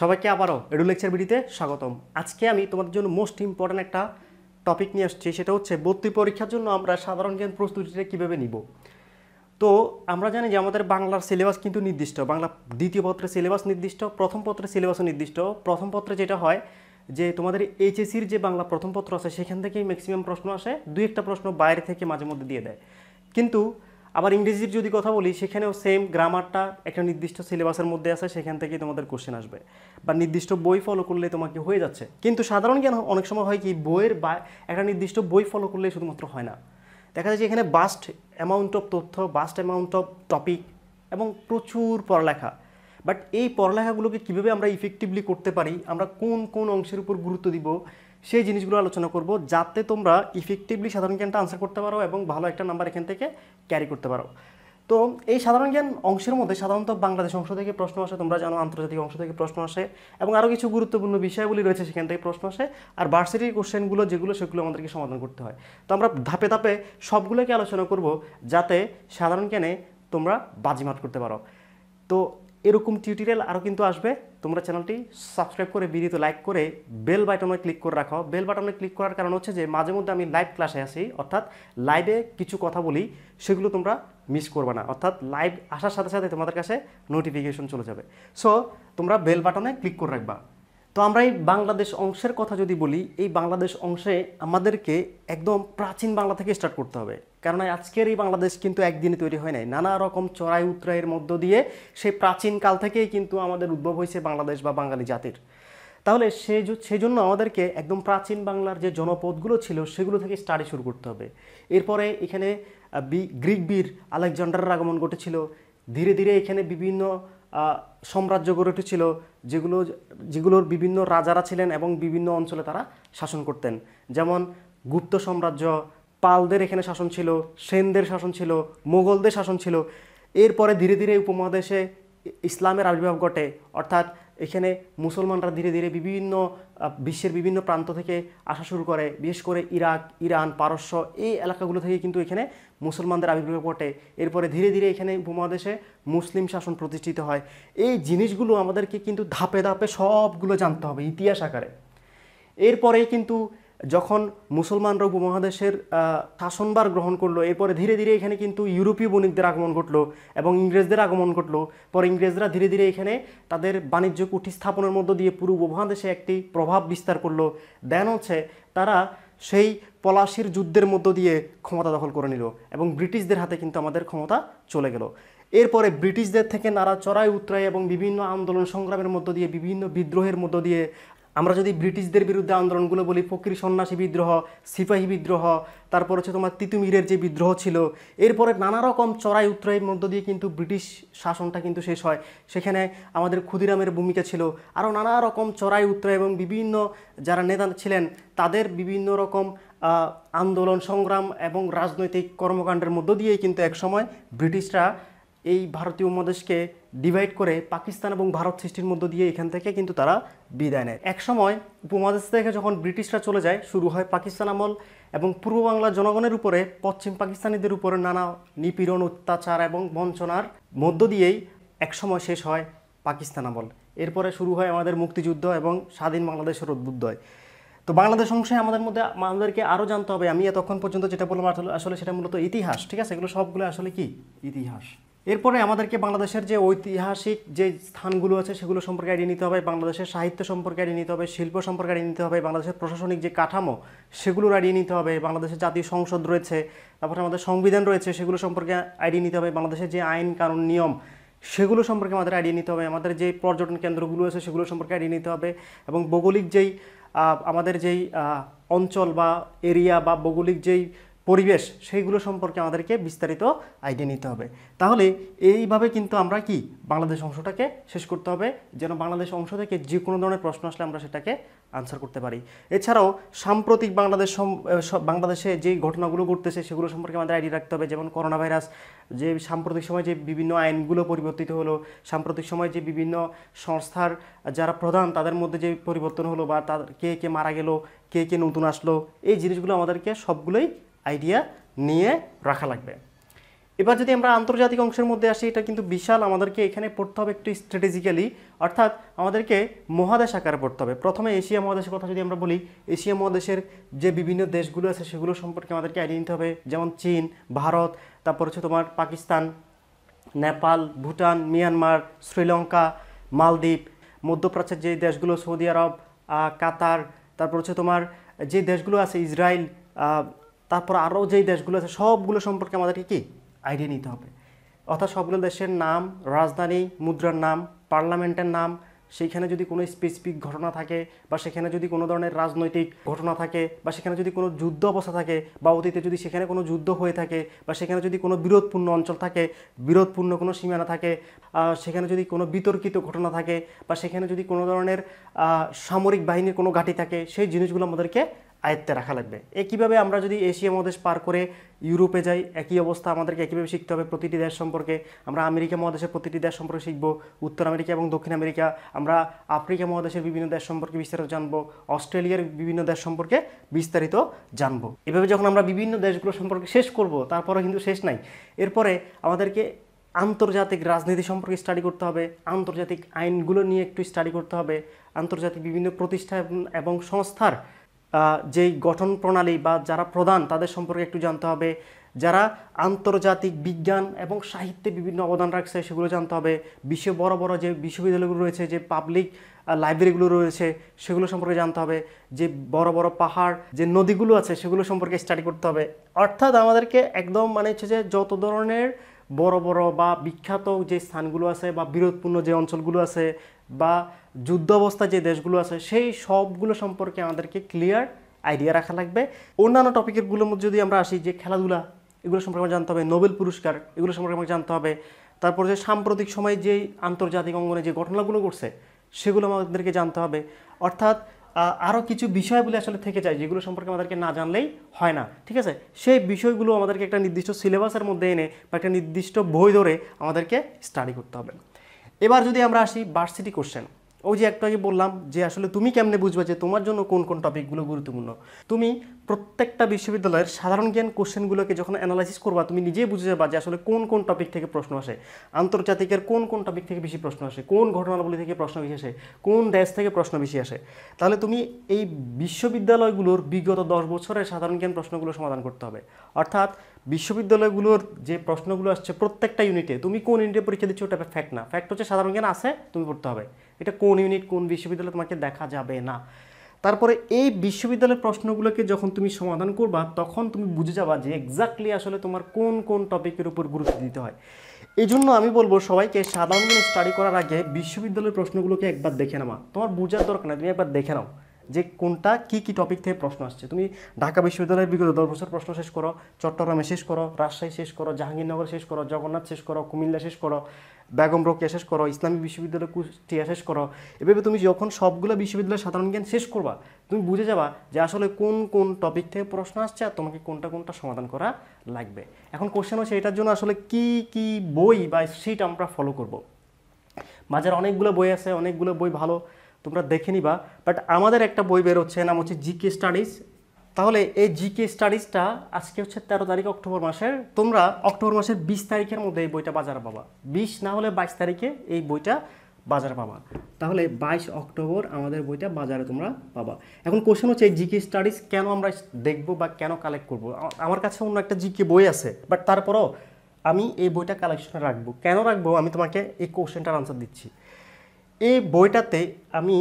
সবাইকে আবারও edu lecture ভিডিতে স্বাগতম আজকে আমি তোমাদের জন্য মোস্ট ইম্পর্ট্যান্ট একটা টপিক নিয়ে আসছি সেটা হচ্ছে ভর্তি পরীক্ষার জন্য আমরা সাধারণ জ্ঞান প্রস্তুতিটা কীভাবে নিব তো আমরা জানি যে আমাদের বাংলার সিলেবাস কিন্তু নির্দিষ্ট বাংলা দ্বিতীয় পত্রের সিলেবাস নির্দিষ্ট প্রথম পত্রের সিলেবাসও নির্দিষ্ট প্রথম পত্রে যেটা হয় যে তোমাদের এইচএসির যে বাংলা প্রথম পত্র আছে সেখান থেকেই ম্যাক্সিমাম প্রশ্ন আসে দুই একটা প্রশ্ন বাইরে থেকে মাঝে মধ্যে দিয়ে দেয় কিন্তু আবার ইংরেজির যদি কথা বলি সেখানেও সেম গ্রামারটা একটা নির্দিষ্ট সিলেবাসের মধ্যে আসে সেখান থেকেই তোমাদের কোশ্চেন আসবে বা নির্দিষ্ট বই ফলো করলে তোমাকে হয়ে যাচ্ছে কিন্তু সাধারণ জ্ঞান অনেক সময় হয় কি বইয়ের বা একটা নির্দিষ্ট বই ফলো করলে শুধুমাত্র হয় না দেখা যায় যে এখানে বাস্ট অ্যামাউন্ট অফ তথ্য বাস্ট অ্যামাউন্ট অফ টপিক এবং প্রচুর পড়ালেখা বাট এই পড়ালেখাগুলোকে কীভাবে আমরা ইফেক্টিভলি করতে পারি আমরা কোন কোন অংশের উপর গুরুত্ব দিব সেই জিনিসগুলো আলোচনা করব যাতে তোমরা ইফেক্টিভলি সাধারণ জ্ঞানটা আনসার করতে পারো এবং ভালো একটা নাম্বার এখান থেকে ক্যারি করতে পারো তো এই সাধারণ জ্ঞান অংশের মধ্যে সাধারণত বাংলাদেশ অংশ থেকে প্রশ্ন আসে তোমরা জানো আন্তর্জাতিক অংশ থেকে প্রশ্ন আসে এবং আরও কিছু গুরুত্বপূর্ণ বিষয়গুলি রয়েছে সেখান থেকে প্রশ্ন আসে আর ভার্সিটির কোশ্চেনগুলো যেগুলো সেগুলো আমাদেরকে সমাধান করতে হয় তো আমরা ধাপে ধাপে সবগুলোকে আলোচনা করব যাতে সাধারণ জ্ঞানে তোমরা বাজিমাত করতে পারো তো এরকম টিউটোরিয়াল আরও কিন্তু আসবে তোমরা চ্যানেলটি সাবস্ক্রাইব করে বিদিত লাইক করে বেল বাটনে ক্লিক করে রাখো বেল বাটনে ক্লিক করার কারণ হচ্ছে যে মাঝে মধ্যে আমি লাইভ ক্লাসে আসি অর্থাৎ লাইভে কিছু কথা বলি সেগুলো তোমরা মিস করবে না অর্থাৎ লাইভ আসার সাথে সাথে তোমাদের কাছে নোটিফিকেশন চলে যাবে সো তোমরা বেল বাটনে ক্লিক করে রাখবা তো আমরা এই বাংলাদেশ অংশের কথা যদি বলি এই বাংলাদেশ অংশে আমাদেরকে একদম প্রাচীন বাংলা থেকে স্টার্ট করতে হবে কারণ আজকের এই বাংলাদেশ কিন্তু একদিনে তৈরি হয় নাই নানা রকম চড়াই উত্তরায়ের মধ্য দিয়ে সেই প্রাচীন কাল থেকেই কিন্তু আমাদের উদ্ভব হয়েছে বাংলাদেশ বা বাঙালি জাতির তাহলে সে সেজন্য আমাদেরকে একদম প্রাচীন বাংলার যে জনপদগুলো ছিল সেগুলো থেকে স্টাডি শুরু করতে হবে এরপরে এখানে বি গ্রিক বীর আলেকজান্ডারের আগমন ঘটেছিল ধীরে ধীরে এখানে বিভিন্ন সাম্রাজ্য গড়ে উঠেছিল যেগুলো যেগুলোর বিভিন্ন রাজারা ছিলেন এবং বিভিন্ন অঞ্চলে তারা শাসন করতেন যেমন গুপ্ত সাম্রাজ্য পালদের এখানে শাসন ছিল সেনদের শাসন ছিল মোগলদের শাসন ছিল এরপরে ধীরে ধীরে উপমহাদেশে ইসলামের আবির্ভাব ঘটে অর্থাৎ এখানে মুসলমানরা ধীরে ধীরে বিভিন্ন বিশ্বের বিভিন্ন প্রান্ত থেকে আসা শুরু করে বিশেষ করে ইরাক ইরান পারস্য এই এলাকাগুলো থেকে কিন্তু এখানে মুসলমানদের আবির্ভাব ঘটে এরপরে ধীরে ধীরে এখানে উপমহাদেশে মুসলিম শাসন প্রতিষ্ঠিত হয় এই জিনিসগুলো আমাদেরকে কিন্তু ধাপে ধাপে সবগুলো জানতে হবে ইতিহাস আকারে এরপরে কিন্তু যখন মুসলমানরা উপমহাদেশের শাসনবার গ্রহণ করলো এরপরে ধীরে ধীরে এখানে কিন্তু ইউরোপীয় বণিকদের আগমন ঘটলো এবং ইংরেজদের আগমন ঘটলো পরে ইংরেজরা ধীরে ধীরে এখানে তাদের বাণিজ্য কুঠি স্থাপনের মধ্য দিয়ে পুরো উপমহাদেশে একটি প্রভাব বিস্তার করলো দেন হচ্ছে তারা সেই পলাশির যুদ্ধের মধ্য দিয়ে ক্ষমতা দখল করে নিল এবং ব্রিটিশদের হাতে কিন্তু আমাদের ক্ষমতা চলে গেল এরপরে ব্রিটিশদের থেকে নারা চড়াই উত্তরায় এবং বিভিন্ন আন্দোলন সংগ্রামের মধ্য দিয়ে বিভিন্ন বিদ্রোহের মধ্য দিয়ে আমরা যদি ব্রিটিশদের বিরুদ্ধে আন্দোলনগুলো বলি ফকির সন্ন্যাসী বিদ্রোহ সিপাহী বিদ্রোহ তারপর হচ্ছে তোমার তিতুমিরের যে বিদ্রোহ ছিল এরপরে নানা রকম চড়াই উত্তরাইয়ের মধ্য দিয়ে কিন্তু ব্রিটিশ শাসনটা কিন্তু শেষ হয় সেখানে আমাদের ক্ষুদিরামের ভূমিকা ছিল আরও নানা রকম চড়াই উত্তরায় এবং বিভিন্ন যারা নেতা ছিলেন তাদের বিভিন্ন রকম আন্দোলন সংগ্রাম এবং রাজনৈতিক কর্মকাণ্ডের মধ্য দিয়েই কিন্তু একসময় ব্রিটিশরা এই ভারতীয় উপমহাদেশকে ডিভাইড করে পাকিস্তান এবং ভারত সৃষ্টির মধ্য দিয়ে এখান থেকে কিন্তু তারা বিদায় নেয় একসময় উপমহাদেশ থেকে যখন ব্রিটিশরা চলে যায় শুরু হয় পাকিস্তান আমল এবং পূর্ব বাংলার জনগণের উপরে পশ্চিম পাকিস্তানিদের উপরে নানা নিপীড়ন অত্যাচার এবং বঞ্চনার মধ্য দিয়েই একসময় শেষ হয় পাকিস্তান আমল এরপরে শুরু হয় আমাদের মুক্তিযুদ্ধ এবং স্বাধীন বাংলাদেশের উদ্বুদ্ধয় তো বাংলাদেশ অংশে আমাদের মধ্যে আমাদেরকে আরও জানতে হবে আমি এতক্ষণ পর্যন্ত যেটা বললাম আসলে সেটা মূলত ইতিহাস ঠিক আছে এগুলো সবগুলো আসলে কি ইতিহাস এরপরে আমাদেরকে বাংলাদেশের যে ঐতিহাসিক যে স্থানগুলো আছে সেগুলো সম্পর্কে আইডিয়া নিতে হবে বাংলাদেশের সাহিত্য সম্পর্কে আইডিয়া নিতে হবে শিল্প সম্পর্কে আইডিয়া নিতে হবে বাংলাদেশের প্রশাসনিক যে কাঠামো সেগুলোর আইডিয়া নিতে হবে বাংলাদেশের জাতীয় সংসদ রয়েছে তারপরে আমাদের সংবিধান রয়েছে সেগুলো সম্পর্কে আইডিয়া নিতে হবে বাংলাদেশের যে আইন কানুন নিয়ম সেগুলো সম্পর্কে আমাদের আইডিয়া নিতে হবে আমাদের যে পর্যটন কেন্দ্রগুলো আছে সেগুলো সম্পর্কে আইডিয়া নিতে হবে এবং ভৌগোলিক যেই আমাদের যেই অঞ্চল বা এরিয়া বা ভৌগোলিক যেই পরিবেশ সেইগুলো সম্পর্কে আমাদেরকে বিস্তারিত আইডিয়া নিতে হবে তাহলে এইভাবে কিন্তু আমরা কি বাংলাদেশ অংশটাকে শেষ করতে হবে যেন বাংলাদেশ অংশ থেকে যে কোনো ধরনের প্রশ্ন আসলে আমরা সেটাকে আনসার করতে পারি এছাড়াও সাম্প্রতিক বাংলাদেশ বাংলাদেশে যে ঘটনাগুলো ঘটতেছে সেগুলো সম্পর্কে আমাদের আইডিয়া রাখতে হবে যেমন করোনা ভাইরাস যে সাম্প্রতিক সময় যে বিভিন্ন আইনগুলো পরিবর্তিত হলো সাম্প্রতিক সময় যে বিভিন্ন সংস্থার যারা প্রধান তাদের মধ্যে যে পরিবর্তন হলো বা তার কে কে মারা গেল কে কে নতুন আসলো এই জিনিসগুলো আমাদেরকে সবগুলোই আইডিয়া নিয়ে রাখা লাগবে এবার যদি আমরা আন্তর্জাতিক অংশের মধ্যে আসি এটা কিন্তু বিশাল আমাদেরকে এখানে পড়তে হবে একটু স্ট্র্যাটেজিক্যালি অর্থাৎ আমাদেরকে মহাদেশ আকারে পড়তে হবে প্রথমে এশিয়া মহাদেশের কথা যদি আমরা বলি এশিয়া মহাদেশের যে বিভিন্ন দেশগুলো আছে সেগুলো সম্পর্কে আমাদেরকে আইডিয়া নিতে হবে যেমন চীন ভারত তারপর হচ্ছে তোমার পাকিস্তান নেপাল ভুটান মিয়ানমার শ্রীলঙ্কা মালদ্বীপ মধ্যপ্রাচ্যের যে দেশগুলো সৌদি আরব কাতার তারপর হচ্ছে তোমার যে দেশগুলো আছে ইসরায়েল তারপর আরও যেই দেশগুলো আছে সবগুলো সম্পর্কে আমাদেরকে কি আইডিয়া নিতে হবে অর্থাৎ সবগুলো দেশের নাম রাজধানী মুদ্রার নাম পার্লামেন্টের নাম সেখানে যদি কোনো স্পেসিফিক ঘটনা থাকে বা সেখানে যদি কোনো ধরনের রাজনৈতিক ঘটনা থাকে বা সেখানে যদি কোনো যুদ্ধ অবস্থা থাকে বা অতীতে যদি সেখানে কোনো যুদ্ধ হয়ে থাকে বা সেখানে যদি কোনো বিরোধপূর্ণ অঞ্চল থাকে বিরোধপূর্ণ কোনো সীমানা থাকে সেখানে যদি কোনো বিতর্কিত ঘটনা থাকে বা সেখানে যদি কোনো ধরনের সামরিক বাহিনীর কোনো ঘাঁটি থাকে সেই জিনিসগুলো আমাদেরকে আয়ত্তে রাখা লাগবে এ কীভাবে আমরা যদি এশিয়া মহাদেশ পার করে ইউরোপে যাই একই অবস্থা আমাদেরকে একইভাবে শিখতে হবে প্রতিটি দেশ সম্পর্কে আমরা আমেরিকা মহাদেশের প্রতিটি দেশ সম্পর্কে শিখব উত্তর আমেরিকা এবং দক্ষিণ আমেরিকা আমরা আফ্রিকা মহাদেশের বিভিন্ন দেশ সম্পর্কে বিস্তারিত জানবো অস্ট্রেলিয়ার বিভিন্ন দেশ সম্পর্কে বিস্তারিত জানবো এভাবে যখন আমরা বিভিন্ন দেশগুলো সম্পর্কে শেষ করব তারপরে কিন্তু শেষ নাই এরপরে আমাদেরকে আন্তর্জাতিক রাজনীতি সম্পর্কে স্টাডি করতে হবে আন্তর্জাতিক আইনগুলো নিয়ে একটু স্টাডি করতে হবে আন্তর্জাতিক বিভিন্ন প্রতিষ্ঠান এবং সংস্থার যেই গঠন প্রণালী বা যারা প্রধান তাদের সম্পর্কে একটু জানতে হবে যারা আন্তর্জাতিক বিজ্ঞান এবং সাহিত্যে বিভিন্ন অবদান রাখছে সেগুলো জানতে হবে বিশ্বে বড় বড় যে বিশ্ববিদ্যালয়গুলো রয়েছে যে পাবলিক লাইব্রেরিগুলো রয়েছে সেগুলো সম্পর্কে জানতে হবে যে বড় বড় পাহাড় যে নদীগুলো আছে সেগুলো সম্পর্কে স্টাডি করতে হবে অর্থাৎ আমাদেরকে একদম মানে হচ্ছে যে যত ধরনের বড় বড় বা বিখ্যাত যে স্থানগুলো আছে বা বিরোধপূর্ণ যে অঞ্চলগুলো আছে বা যুদ্ধ অবস্থা যে দেশগুলো আছে সেই সবগুলো সম্পর্কে আমাদেরকে ক্লিয়ার আইডিয়া রাখা লাগবে অন্যান্য টপিকেরগুলোর মধ্যে যদি আমরা আসি যে খেলাধুলা এগুলো সম্পর্কে আমাকে জানতে হবে নোবেল পুরস্কার এগুলো সম্পর্কে আমাকে জানতে হবে তারপর যে সাম্প্রতিক সময়ে যেই আন্তর্জাতিক অঙ্গনে যে ঘটনাগুলো ঘটছে সেগুলো আমাদেরকে জানতে হবে অর্থাৎ আরও কিছু বিষয়গুলি আসলে থেকে যায় যেগুলো সম্পর্কে আমাদেরকে না জানলেই হয় না ঠিক আছে সেই বিষয়গুলো আমাদেরকে একটা নির্দিষ্ট সিলেবাসের মধ্যে এনে বা একটা নির্দিষ্ট বই ধরে আমাদেরকে স্টাডি করতে হবে এবার যদি আমরা আসি ভার্সিটি কোশ্চেন ওই যে একটু আগে বললাম যে আসলে তুমি কেমনে বুঝবে যে তোমার জন্য কোন কোন টপিকগুলো গুরুত্বপূর্ণ তুমি প্রত্যেকটা বিশ্ববিদ্যালয়ের সাধারণ জ্ঞান কোশ্চেনগুলোকে যখন অ্যানালাইসিস করবা তুমি নিজেই বুঝে যাবা যে আসলে কোন কোন টপিক থেকে প্রশ্ন আসে আন্তর্জাতিকের কোন কোন টপিক থেকে বেশি প্রশ্ন আসে কোন ঘটনাবলী থেকে প্রশ্ন বেশি আসে কোন দেশ থেকে প্রশ্ন বেশি আসে তাহলে তুমি এই বিশ্ববিদ্যালয়গুলোর বিগত দশ বছরের সাধারণ জ্ঞান প্রশ্নগুলো সমাধান করতে হবে অর্থাৎ বিশ্ববিদ্যালয়গুলোর যে প্রশ্নগুলো আসছে প্রত্যেকটা ইউনিটে তুমি কোন ইউনিটে পরীক্ষা দিচ্ছ ওটা ফ্যাক্ট না ফ্যাক্ট হচ্ছে সাধারণ জ্ঞান আছে তুমি পড়তে হবে এটা কোন ইউনিট কোন বিশ্ববিদ্যালয়ে তোমাকে দেখা যাবে না তারপরে এই বিশ্ববিদ্যালয়ের প্রশ্নগুলোকে যখন তুমি সমাধান করবা তখন তুমি বুঝে যাবা যে এক্স্যাক্টলি আসলে তোমার কোন কোন টপিকের উপর গুরুত্ব দিতে হয় এই জন্য আমি বলবো সবাইকে সাধারণ স্টাডি করার আগে বিশ্ববিদ্যালয়ের প্রশ্নগুলোকে একবার দেখে নেওয়া তোমার বোঝার দরকার না তুমি একবার দেখে নাও যে কোনটা কি কি টপিক থেকে প্রশ্ন আসছে তুমি ঢাকা বিশ্ববিদ্যালয়ের বিগত দশ বছর প্রশ্ন শেষ করো চট্টগ্রামে শেষ করো রাজশাহী শেষ করো জাহাঙ্গীরনগর শেষ করো জগন্নাথ শেষ করো কুমিল্লা শেষ করো বেগম রোকিয়া শেষ করো ইসলামী বিশ্ববিদ্যালয় কুষ্টিয়া শেষ করো এভাবে তুমি যখন সবগুলো বিশ্ববিদ্যালয়ের সাধারণ জ্ঞান শেষ করবা তুমি বুঝে যাবা যে আসলে কোন কোন টপিক থেকে প্রশ্ন আসছে আর তোমাকে কোনটা কোনটা সমাধান করা লাগবে এখন কোশ্চেন হচ্ছে এটার জন্য আসলে কি কি বই বা সিট আমরা ফলো করব। বাজার অনেকগুলো বই আছে অনেকগুলো বই ভালো তোমরা দেখে নিবা বাট আমাদের একটা বই বেরোচ্ছে নাম হচ্ছে জিকে স্টাডিজ তাহলে এই জিকে স্টাডিজটা আজকে হচ্ছে তেরো তারিখ অক্টোবর মাসের তোমরা অক্টোবর মাসের বিশ তারিখের মধ্যে এই বইটা বাজার পাবা বিশ না হলে বাইশ তারিখে এই বইটা বাজারে পাবা তাহলে বাইশ অক্টোবর আমাদের বইটা বাজারে তোমরা পাবা এখন কোশ্চেন হচ্ছে এই জিকে স্টাডিজ কেন আমরা দেখব বা কেন কালেক্ট করব আমার কাছে অন্য একটা জিকে বই আছে বাট তারপরও আমি এই বইটা কালেকশনে রাখবো কেন রাখবো আমি তোমাকে এই কোশ্চেনটার আনসার দিচ্ছি এই বইটাতে আমি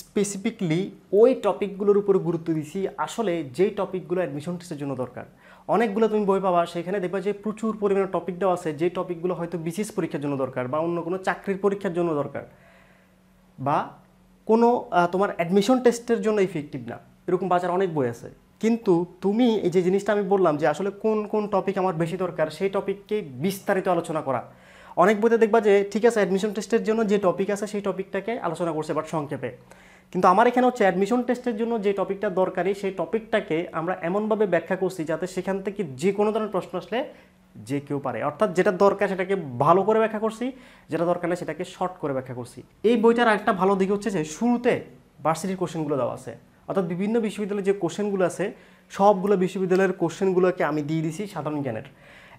স্পেসিফিকলি ওই টপিকগুলোর উপর গুরুত্ব দিছি আসলে যেই টপিকগুলো অ্যাডমিশন টেস্টের জন্য দরকার অনেকগুলো তুমি বই পাবা সেখানে দেখবা যে প্রচুর পরিমাণে টপিক দেওয়া আছে যে টপিকগুলো হয়তো বিশেষ পরীক্ষার জন্য দরকার বা অন্য কোনো চাকরির পরীক্ষার জন্য দরকার বা কোনো তোমার অ্যাডমিশন টেস্টের জন্য ইফেক্টিভ না এরকম বাজার অনেক বই আছে কিন্তু তুমি এই যে জিনিসটা আমি বললাম যে আসলে কোন কোন টপিক আমার বেশি দরকার সেই টপিককে বিস্তারিত আলোচনা করা অনেক বইতে দেখবা যে ঠিক আছে অ্যাডমিশন টেস্টের জন্য যে টপিক আছে সেই টপিকটাকে আলোচনা করছে বাট সংক্ষেপে কিন্তু আমার এখানে হচ্ছে অ্যাডমিশন টেস্টের জন্য যে টপিকটা দরকারি সেই টপিকটাকে আমরা এমনভাবে ব্যাখ্যা করছি যাতে সেখান থেকে যে কোনো ধরনের প্রশ্ন আসলে যে কেউ পারে অর্থাৎ যেটা দরকার সেটাকে ভালো করে ব্যাখ্যা করছি যেটা দরকার নেই সেটাকে শর্ট করে ব্যাখ্যা করছি এই বইটার একটা ভালো দিক হচ্ছে যে শুরুতে ভার্সিটির কোশ্চেনগুলো দেওয়া আছে অর্থাৎ বিভিন্ন বিশ্ববিদ্যালয়ের যে কোশ্চেনগুলো আছে সবগুলো বিশ্ববিদ্যালয়ের কোশ্চেনগুলোকে আমি দিয়ে দিছি সাধারণ জ্ঞানের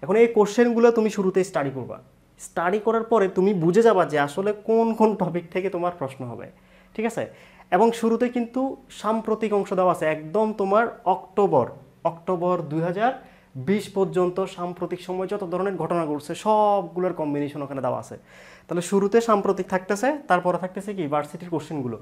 এখন এই কোশ্চেনগুলো তুমি শুরুতে স্টাডি করবা স্টাডি করার পরে তুমি বুঝে যাবা যে আসলে কোন কোন টপিক থেকে তোমার প্রশ্ন হবে ঠিক আছে এবং শুরুতে কিন্তু সাম্প্রতিক অংশ দেওয়া আছে একদম তোমার অক্টোবর অক্টোবর দুই বিশ পর্যন্ত সাম্প্রতিক সময় যত ধরনের ঘটনা ঘটছে সবগুলোর কম্বিনেশন ওখানে দেওয়া আছে তাহলে শুরুতে সাম্প্রতিক থাকতেছে তারপরে থাকতেছে কি ভার্সিটির কোশ্চেনগুলো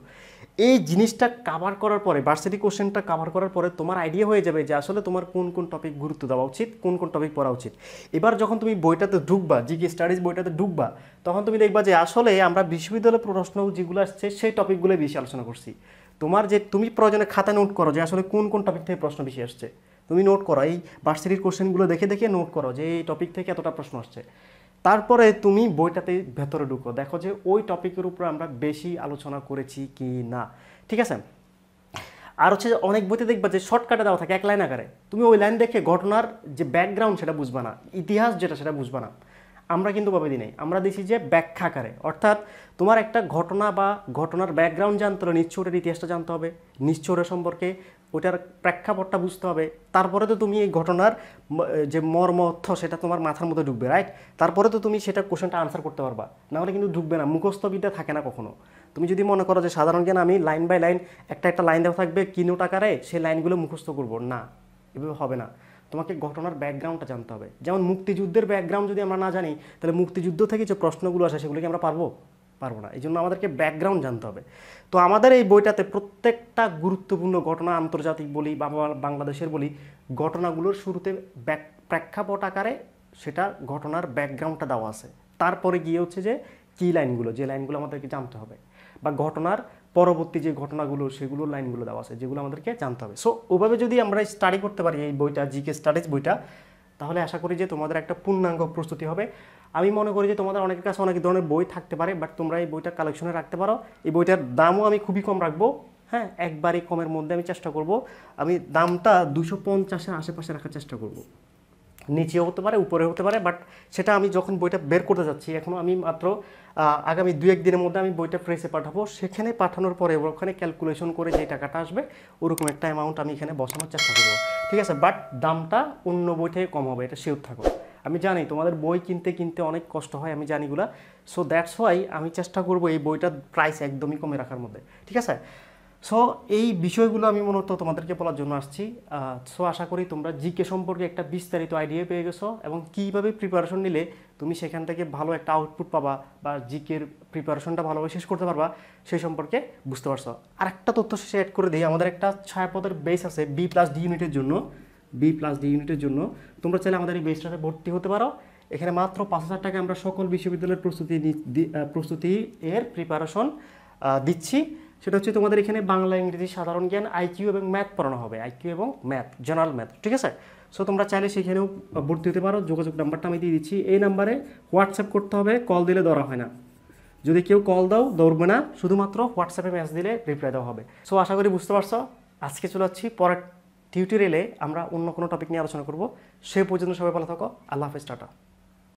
এই জিনিসটা কাভার করার পরে ভার্সিটি কোশ্চেনটা কাভার করার পরে তোমার আইডিয়া হয়ে যাবে যে আসলে তোমার কোন কোন টপিক গুরুত্ব দেওয়া উচিত কোন কোন টপিক পড়া উচিত এবার যখন তুমি বইটাতে ঢুকবা জিকে স্টাডিজ বইটাতে ঢুকবা তখন তুমি দেখবা যে আসলে আমরা বিশ্ববিদ্যালয়ের প্রশ্ন যেগুলো আসছে সেই টপিকগুলো বেশি আলোচনা করছি তোমার যে তুমি প্রয়োজনে খাতা নোট করো যে আসলে কোন কোন টপিক থেকে প্রশ্ন বেশি আসছে তুমি নোট করো এই ভার্সিটির কোশ্চেনগুলো দেখে দেখে নোট করো যে এই টপিক থেকে এতটা প্রশ্ন আসছে তারপরে তুমি বইটাতে ভেতরে ঢুকো দেখো যে ওই টপিকের উপর আমরা বেশি আলোচনা করেছি কি না ঠিক আছে আর হচ্ছে অনেক বইতে দেখবা যে শর্টকাটে দেওয়া থাকে এক লাইন আকারে তুমি ওই লাইন দেখে ঘটনার যে ব্যাকগ্রাউন্ড সেটা বুঝবা না ইতিহাস যেটা সেটা বুঝবা না আমরা কিন্তু ওভাবে দিই নাই আমরা দিছি যে ব্যাখ্যাকারে অর্থাৎ তোমার একটা ঘটনা বা ঘটনার ব্যাকগ্রাউন্ড জানতে হলে ওটার ইতিহাসটা জানতে হবে ওটা সম্পর্কে ওটার প্রেক্ষাপটটা বুঝতে হবে তারপরে তো তুমি এই ঘটনার যে মর্ম অর্থ সেটা তোমার মাথার মধ্যে ঢুকবে রাইট তারপরে তো তুমি সেটা কোশ্চেনটা আনসার করতে পারবা নাহলে কিন্তু ঢুকবে না মুখস্থবিদ্যা থাকে না কখনো তুমি যদি মনে করো যে সাধারণ জ্ঞান আমি লাইন বাই লাইন একটা একটা লাইন দেওয়া থাকবে কিনো টাকারে সেই লাইনগুলো মুখস্থ করবো না এভাবে হবে না তোমাকে ঘটনার ব্যাকগ্রাউন্ডটা জানতে হবে যেমন মুক্তিযুদ্ধের ব্যাকগ্রাউন্ড যদি আমরা না জানি তাহলে মুক্তিযুদ্ধ থেকে যে প্রশ্নগুলো আসে সেগুলোকে আমরা পারবো পারবো না এই জন্য আমাদেরকে ব্যাকগ্রাউন্ড জানতে হবে তো আমাদের এই বইটাতে প্রত্যেকটা গুরুত্বপূর্ণ ঘটনা আন্তর্জাতিক বলি বা বাংলাদেশের বলি ঘটনাগুলোর শুরুতে ব্যাক প্রেক্ষাপট আকারে সেটা ঘটনার ব্যাকগ্রাউন্ডটা দেওয়া আছে তারপরে গিয়ে হচ্ছে যে কী লাইনগুলো যে লাইনগুলো আমাদেরকে জানতে হবে বা ঘটনার পরবর্তী যে ঘটনাগুলো সেগুলো লাইনগুলো দেওয়া আছে যেগুলো আমাদেরকে জানতে হবে সো ওভাবে যদি আমরা স্টাডি করতে পারি এই বইটা জিকে স্টাডিজ বইটা তাহলে আশা করি যে তোমাদের একটা পূর্ণাঙ্গ প্রস্তুতি হবে আমি মনে করি যে তোমাদের অনেকের কাছে অনেক ধরনের বই থাকতে পারে বাট তোমরা এই বইটা কালেকশনে রাখতে পারো এই বইটার দামও আমি খুবই কম রাখবো হ্যাঁ একবারই কমের মধ্যে আমি চেষ্টা করব আমি দামটা দুশো পঞ্চাশের আশেপাশে রাখার চেষ্টা করব নিচেও হতে পারে উপরে হতে পারে বাট সেটা আমি যখন বইটা বের করতে যাচ্ছি এখন আমি মাত্র আগামী দু এক দিনের মধ্যে আমি বইটা প্রেসে পাঠাবো সেখানে পাঠানোর পরে ওখানে ক্যালকুলেশন করে যে টাকাটা আসবে ওরকম একটা অ্যামাউন্ট আমি এখানে বসানোর চেষ্টা করবো ঠিক আছে বাট দামটা অন্য বই থেকে কম হবে এটা শিওর থাকো আমি জানি তোমাদের বই কিনতে কিনতে অনেক কষ্ট হয় আমি জানিগুলা সো দ্যাটস ওয়াই আমি চেষ্টা করব এই বইটার প্রাইস একদমই কমে রাখার মধ্যে ঠিক আছে সো এই বিষয়গুলো আমি মনে হতো তোমাদেরকে বলার জন্য আসছি সো আশা করি তোমরা জিকে সম্পর্কে একটা বিস্তারিত আইডিয়া পেয়ে গেছো এবং কীভাবে প্রিপারেশন নিলে তুমি সেখান থেকে ভালো একটা আউটপুট পাবা বা জিকের প্রিপারেশনটা ভালোভাবে শেষ করতে পারবা সেই সম্পর্কে বুঝতে পারছো আরেকটা তথ্য শেষে অ্যাড করে দিই আমাদের একটা ছায়াপদের বেস আছে বি প্লাস ডি ইউনিটের জন্য বি প্লাস ডি ইউনিটের জন্য তোমরা চাইলে আমাদের এই বেসটাতে ভর্তি হতে পারো এখানে মাত্র পাঁচ হাজার টাকা আমরা সকল বিশ্ববিদ্যালয়ের প্রস্তুতি প্রস্তুতি এর প্রিপারেশন দিচ্ছি সেটা হচ্ছে তোমাদের এখানে বাংলা ইংরেজি সাধারণ জ্ঞান আইকিউ এবং ম্যাথ পড়ানো হবে আইকিউ এবং ম্যাথ জেনারেল ম্যাথ ঠিক আছে সো তোমরা চাইলে সেখানেও ভর্তি হতে পারো যোগাযোগ নাম্বারটা আমি দিয়ে দিচ্ছি এই নাম্বারে হোয়াটসঅ্যাপ করতে হবে কল দিলে ধরা হয় না যদি কেউ কল দাও দৌড়বে না শুধুমাত্র হোয়াটসঅ্যাপে ম্যাচ দিলে রিপ্লাই দেওয়া হবে সো আশা করি বুঝতে পারছো আজকে চলে যাচ্ছি পরের টিউটোরিয়ালে আমরা অন্য কোনো টপিক নিয়ে আলোচনা করব সে পর্যন্ত সবাই ভালো থাকো আল্লাহ হাফেজ টাটা